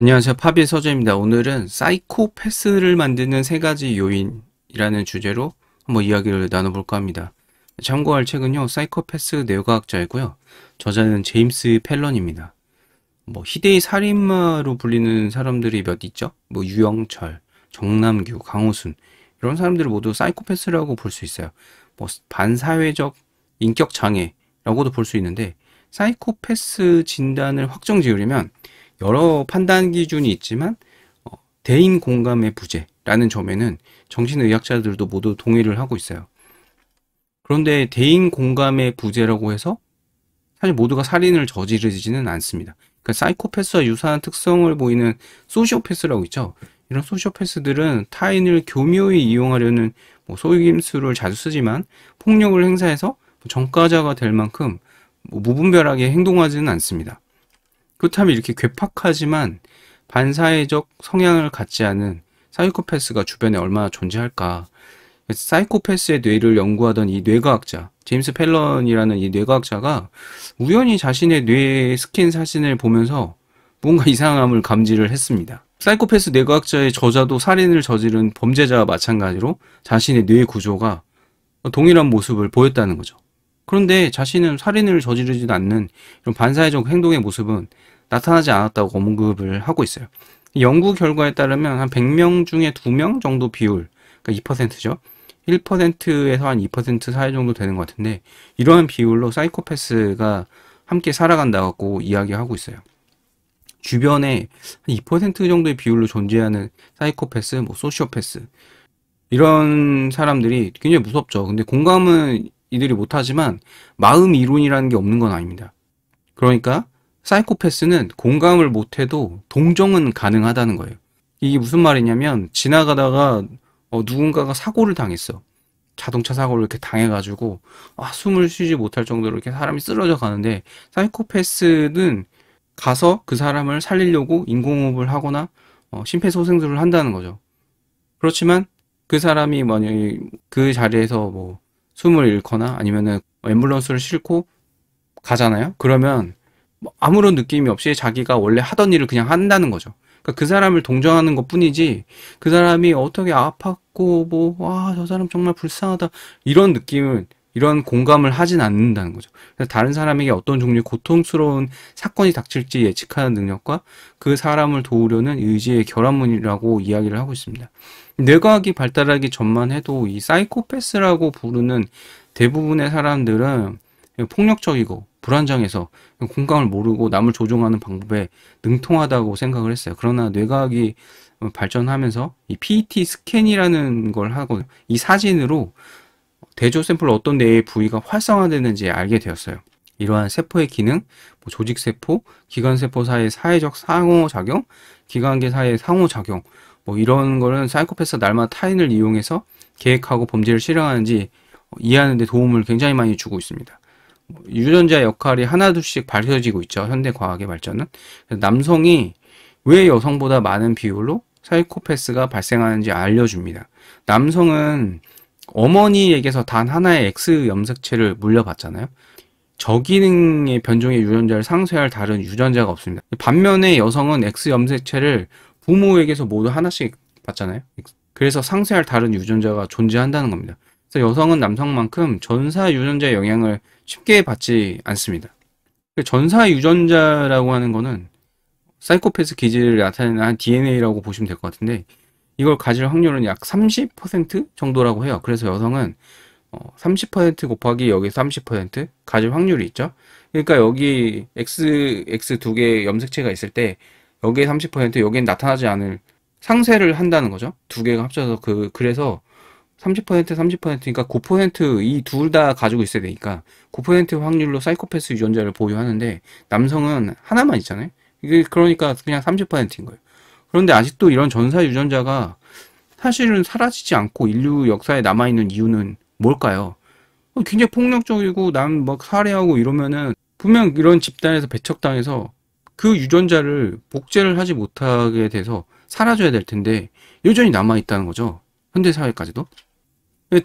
안녕하세요. 파비 서재입니다. 오늘은 사이코패스를 만드는 세 가지 요인이라는 주제로 한번 이야기를 나눠볼까 합니다. 참고할 책은요. 사이코패스 내과학자이고요. 저자는 제임스 펠런입니다. 뭐 희대의 살인마로 불리는 사람들이 몇 있죠? 뭐 유영철, 정남규, 강호순 이런 사람들을 모두 사이코패스라고 볼 수 있어요. 뭐 반사회적 인격장애라고도 볼 수 있는데 사이코패스 진단을 확정 지으려면 여러 판단 기준이 있지만 어, 대인 공감의 부재라는 점에는 정신의학자들도 모두 동의를 하고 있어요. 그런데 대인 공감의 부재라고 해서 사실 모두가 살인을 저지르지는 않습니다. 그러니까 사이코패스와 유사한 특성을 보이는 소시오패스라고 있죠. 이런 소시오패스들은 타인을 교묘히 이용하려는 뭐 속임수를 자주 쓰지만 폭력을 행사해서 정가자가 뭐 될 만큼 뭐 무분별하게 행동하지는 않습니다. 그렇다면 이렇게 괴팍하지만 반사회적 성향을 갖지 않은 사이코패스가 주변에 얼마나 존재할까. 사이코패스의 뇌를 연구하던 이 뇌과학자, 제임스 펠런이라는 이 뇌과학자가 우연히 자신의 뇌 스킨 사진을 보면서 뭔가 이상함을 감지를 했습니다. 사이코패스 뇌과학자의 저자도 살인을 저지른 범죄자와 마찬가지로 자신의 뇌 구조가 동일한 모습을 보였다는 거죠. 그런데 자신은 살인을 저지르지도 않는 이런 반사회적 행동의 모습은 나타나지 않았다고 언급을 하고 있어요. 연구 결과에 따르면 한 100명 중에 2명 정도 비율, 그러니까 2%죠. 1%에서 한 2% 사이 정도 되는 것 같은데 이러한 비율로 사이코패스가 함께 살아간다고 이야기하고 있어요. 주변에 한2% 정도의 비율로 존재하는 사이코패스, 뭐 소시오패스 이런 사람들이 굉장히 무섭죠. 근데 공감은 이들이 못하지만 마음 이론이라는 게 없는 건 아닙니다. 그러니까 사이코패스는 공감을 못해도 동정은 가능하다는 거예요. 이게 무슨 말이냐면 지나가다가 어, 누군가가 사고를 당했어. 자동차 사고를 이렇게 당해가지고 아, 숨을 쉬지 못할 정도로 이렇게 사람이 쓰러져 가는데 사이코패스는 가서 그 사람을 살리려고 인공호흡을 하거나 어, 심폐소생술을 한다는 거죠. 그렇지만 그 사람이 만약에 그 자리에서 뭐 숨을 잃거나 아니면은 앰뷸런스를 싣고 가잖아요. 그러면 뭐 아무런 느낌이 없이 자기가 원래 하던 일을 그냥 한다는 거죠. 그러니까 그 사람을 동정하는 것 뿐이지 그 사람이 어떻게 아팠고 뭐 와 저 사람 정말 불쌍하다 이런 느낌은 이런 공감을 하진 않는다는 거죠. 그래서 다른 사람에게 어떤 종류의 고통스러운 사건이 닥칠지 예측하는 능력과 그 사람을 도우려는 의지의 결함문이라고 이야기를 하고 있습니다. 뇌과학이 발달하기 전만 해도 이 사이코패스라고 부르는 대부분의 사람들은 폭력적이고 불안정해서 공감을 모르고 남을 조종하는 방법에 능통하다고 생각을 했어요. 그러나 뇌과학이 발전하면서 이 PET 스캔이라는 걸 하고 이 사진으로 대조 샘플 어떤 뇌의 부위가 활성화되는지 알게 되었어요. 이러한 세포의 기능, 뭐 조직세포, 기관세포 사이의 사회적 상호작용, 기관계 사이의 상호작용, 뭐 이런 거는 사이코패스 날마다 타인을 이용해서 계획하고 범죄를 실행하는지 이해하는 데 도움을 굉장히 많이 주고 있습니다. 뭐 유전자 역할이 하나둘씩 밝혀지고 있죠. 현대 과학의 발전은. 남성이 왜 여성보다 많은 비율로 사이코패스가 발생하는지 알려줍니다. 남성은 어머니에게서 단 하나의 X 염색체를 물려받잖아요. 저기능의 변종의 유전자를 상쇄할 다른 유전자가 없습니다. 반면에 여성은 X 염색체를 부모에게서 모두 하나씩 받잖아요. 그래서 상쇄할 다른 유전자가 존재한다는 겁니다. 그래서 여성은 남성만큼 전사 유전자의 영향을 쉽게 받지 않습니다. 그 전사 유전자라고 하는 거는 사이코패스 기질을 나타내는 DNA라고 보시면 될 것 같은데 이걸 가질 확률은 약 30% 정도라고 해요. 그래서 여성은 어, 30% 곱하기 여기 30% 가질 확률이 있죠. 그러니까 여기 X, X 두 개의 염색체가 있을 때 여기에 30% 여기엔 나타나지 않을 상쇄를 한다는 거죠. 두 개가 합쳐서 그, 그래서 30% 30%니까 9%이 둘 다 가지고 있어야 되니까 9% 확률로 사이코패스 유전자를 보유하는데 남성은 하나만 있잖아요. 그러니까 그냥 30%인 거예요. 그런데 아직도 이런 전사 유전자가 사실은 사라지지 않고 인류 역사에 남아있는 이유는 뭘까요? 어, 굉장히 폭력적이고 남 막 살해하고 이러면은 분명 이런 집단에서 배척당해서 그 유전자를 복제를 하지 못하게 돼서 사라져야 될 텐데 여전히 남아있다는 거죠. 현대사회까지도.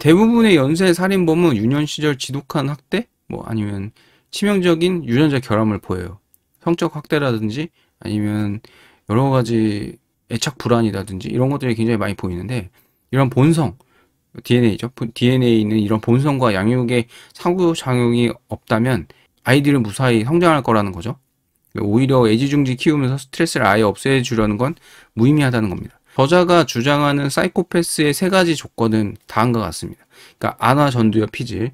대부분의 연쇄 살인범은 유년 시절 지독한 학대? 뭐 아니면 치명적인 유전자 결함을 보여요. 성적 학대라든지 아니면 여러 가지 애착 불안이라든지 이런 것들이 굉장히 많이 보이는데 이런 본성 DNA죠. DNA에 있는 이런 본성과 양육에 상부작용이 없다면 아이들은 무사히 성장할 거라는 거죠. 오히려 애지중지 키우면서 스트레스를 아예 없애주려는 건 무의미하다는 겁니다. 저자가 주장하는 사이코패스의 세 가지 조건은 다음과 같습니다. 그러니까 아나 전두엽 피질,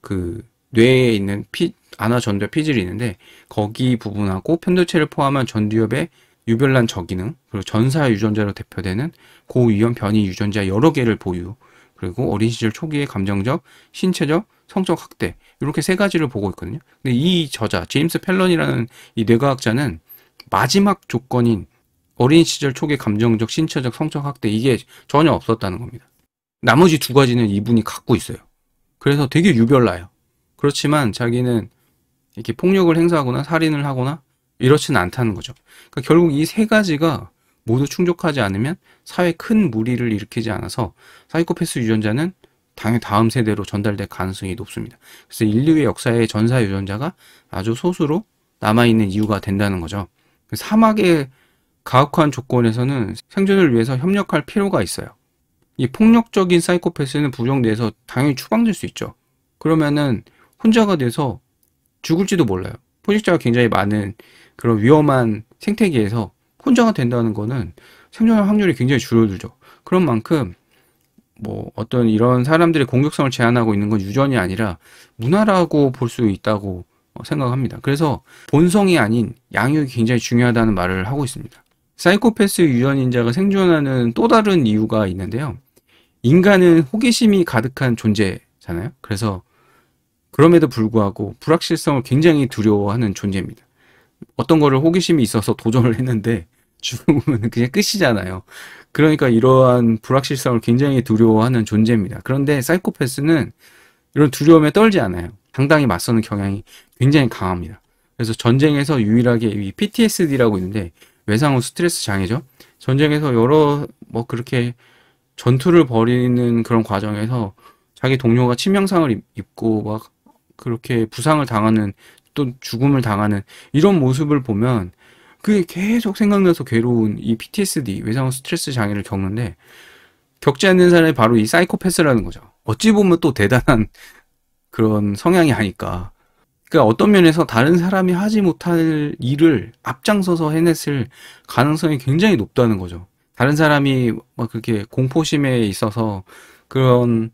그 뇌에 있는 피, 아나 전두엽 피질이 있는데 거기 부분하고 편도체를 포함한 전두엽의 유별난 저기능, 그리고 전사 유전자로 대표되는 고위험 변이 유전자 여러 개를 보유, 그리고 어린 시절 초기의 감정적, 신체적, 성적 확대 이렇게 세 가지를 보고 있거든요. 근데 이 저자 제임스 펠런이라는 이 뇌과학자는 마지막 조건인 어린 시절 초기의 감정적, 신체적, 성적 확대 이게 전혀 없었다는 겁니다. 나머지 두 가지는 이분이 갖고 있어요. 그래서 되게 유별나요. 그렇지만 자기는 이렇게 폭력을 행사하거나 살인을 하거나 이렇진 않다는 거죠. 그러니까 결국 이 세 가지가 모두 충족하지 않으면 사회에 큰 무리를 일으키지 않아서 사이코패스 유전자는 당연히 다음 세대로 전달될 가능성이 높습니다. 그래서 인류의 역사에 전사 유전자가 아주 소수로 남아있는 이유가 된다는 거죠. 사막의 가혹한 조건에서는 생존을 위해서 협력할 필요가 있어요. 이 폭력적인 사이코패스는 부정돼서 당연히 추방될 수 있죠. 그러면은 혼자가 돼서 죽을지도 몰라요. 포식자가 굉장히 많은 그런 위험한 생태계에서 혼자가 된다는 거는 생존할 확률이 굉장히 줄어들죠. 그런 만큼 뭐 어떤 이런 사람들의 공격성을 제한하고 있는 건 유전이 아니라 문화라고 볼 수 있다고 어, 생각합니다. 그래서 본성이 아닌 양육이 굉장히 중요하다는 말을 하고 있습니다. 사이코패스 유전인자가 생존하는 또 다른 이유가 있는데요. 인간은 호기심이 가득한 존재잖아요. 그래서 그럼에도 불구하고 불확실성을 굉장히 두려워하는 존재입니다. 어떤 거를 호기심이 있어서 도전을 했는데 죽으면 그냥 끝이잖아요. 그러니까 이러한 불확실성을 굉장히 두려워하는 존재입니다. 그런데 사이코패스는 이런 두려움에 떨지 않아요. 당당히 맞서는 경향이 굉장히 강합니다. 그래서 전쟁에서 유일하게 이 PTSD라고 있는데 외상 후 스트레스 장애죠. 전쟁에서 여러 뭐 그렇게 전투를 벌이는 그런 과정에서 자기 동료가 치명상을 입고 막 그렇게 부상을 당하는 또 죽음을 당하는 이런 모습을 보면 그게 계속 생각나서 괴로운 이 PTSD 외상후 스트레스 장애를 겪는데 겪지 않는 사람이 바로 이 사이코패스라는 거죠. 어찌 보면 또 대단한 그런 성향이 아닐까. 그러니까 어떤 면에서 다른 사람이 하지 못할 일을 앞장서서 해냈을 가능성이 굉장히 높다는 거죠. 다른 사람이 막 그렇게 공포심에 있어서 그런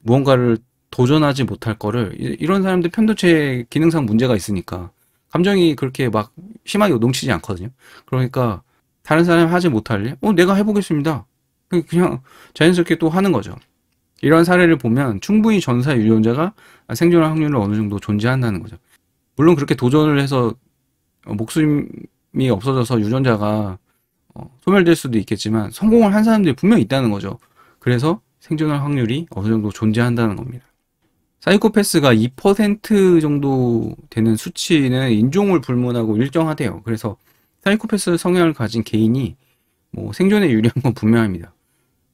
무언가를 도전하지 못할 거를 이런 사람들 편도체 기능상 문제가 있으니까 감정이 그렇게 막 심하게 넘치지 않거든요. 그러니까 다른 사람이 하지 못할 일, 어 내가 해보겠습니다. 그, 그냥 자연스럽게 또 하는 거죠. 이런 사례를 보면 충분히 전사 유전자가 생존할 확률을 어느 정도 존재한다는 거죠. 물론 그렇게 도전을 해서 목숨이 없어져서 유전자가 어, 소멸될 수도 있겠지만 성공을 한 사람들이 분명 있다는 거죠. 그래서 생존할 확률이 어느 정도 존재한다는 겁니다. 사이코패스가 2% 정도 되는 수치는 인종을 불문하고 일정하대요. 그래서 사이코패스 성향을 가진 개인이 뭐 생존에 유리한 건 분명합니다.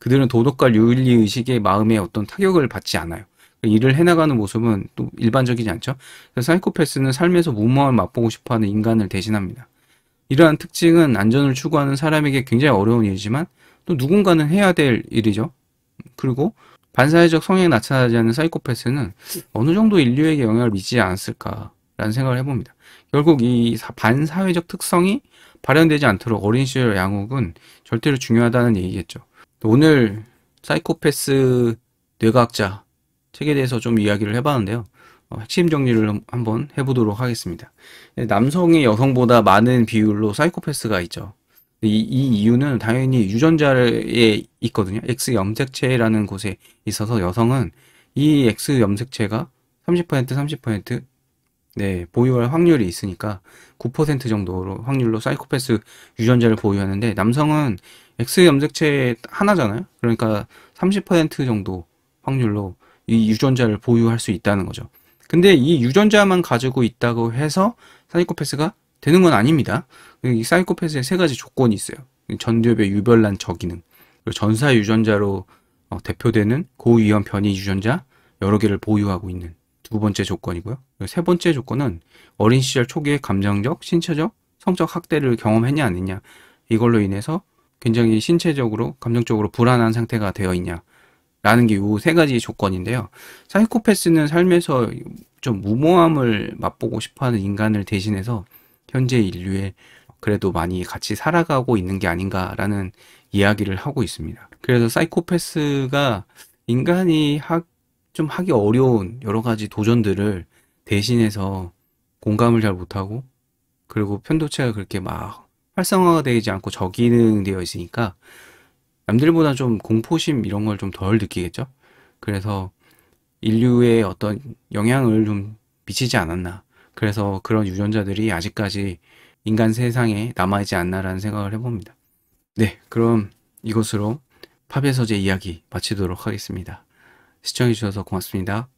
그들은 도덕과 윤리 의식의 마음에 어떤 타격을 받지 않아요. 일을 해나가는 모습은 또 일반적이지 않죠. 사이코패스는 삶에서 무모함을 맛보고 싶어하는 인간을 대신합니다. 이러한 특징은 안전을 추구하는 사람에게 굉장히 어려운 일이지만 또 누군가는 해야 될 일이죠. 그리고 반사회적 성향이 나타나지 않는 사이코패스는 어느 정도 인류에게 영향을 미치지 않았을까라는 생각을 해봅니다. 결국 이 반사회적 특성이 발현되지 않도록 어린 시절 양옥은 절대로 중요하다는 얘기겠죠. 오늘 사이코패스 뇌과학자 책에 대해서 좀 이야기를 해봤는데요. 어, 핵심 정리를 한번 해보도록 하겠습니다. 네, 남성이 여성보다 많은 비율로 사이코패스가 있죠. 이, 이 이유는 당연히 유전자에 있거든요. X 염색체라는 곳에 있어서 여성은 이 X 염색체가 30% 30% 네, 보유할 확률이 있으니까 9% 정도로 확률로 사이코패스 유전자를 보유하는데 남성은 X 염색체 하나잖아요. 그러니까 30% 정도 확률로 이 유전자를 보유할 수 있다는 거죠. 근데 이 유전자만 가지고 있다고 해서 사이코패스가 되는 건 아닙니다. 이 사이코패스의 세 가지 조건이 있어요. 전두엽의 유별난 저기능, 전사 유전자로 어, 대표되는 고위험 변이 유전자 여러 개를 보유하고 있는 두 번째 조건이고요. 세 번째 조건은 어린 시절 초기에 감정적, 신체적, 성적 학대를 경험했냐 안 했냐 이걸로 인해서 굉장히 신체적으로, 감정적으로 불안한 상태가 되어 있냐 라는 게 이 세 가지 조건인데요. 사이코패스는 삶에서 좀 무모함을 맛보고 싶어하는 인간을 대신해서 현재 인류에 그래도 많이 같이 살아가고 있는 게 아닌가라는 이야기를 하고 있습니다. 그래서 사이코패스가 인간이 하, 좀 하기 어려운 여러 가지 도전들을 대신해서 공감을 잘 못하고 그리고 편도체가 그렇게 막 활성화가 되지 않고 저기능되어 있으니까 남들보다 좀 공포심 이런 걸 좀 덜 느끼겠죠. 그래서 인류에 어떤 영향을 좀 미치지 않았나 그래서 그런 유전자들이 아직까지 인간 세상에 남아있지 않나라는 생각을 해봅니다. 네, 그럼 이것으로 팝의 서재 이야기 마치도록 하겠습니다. 시청해주셔서 고맙습니다.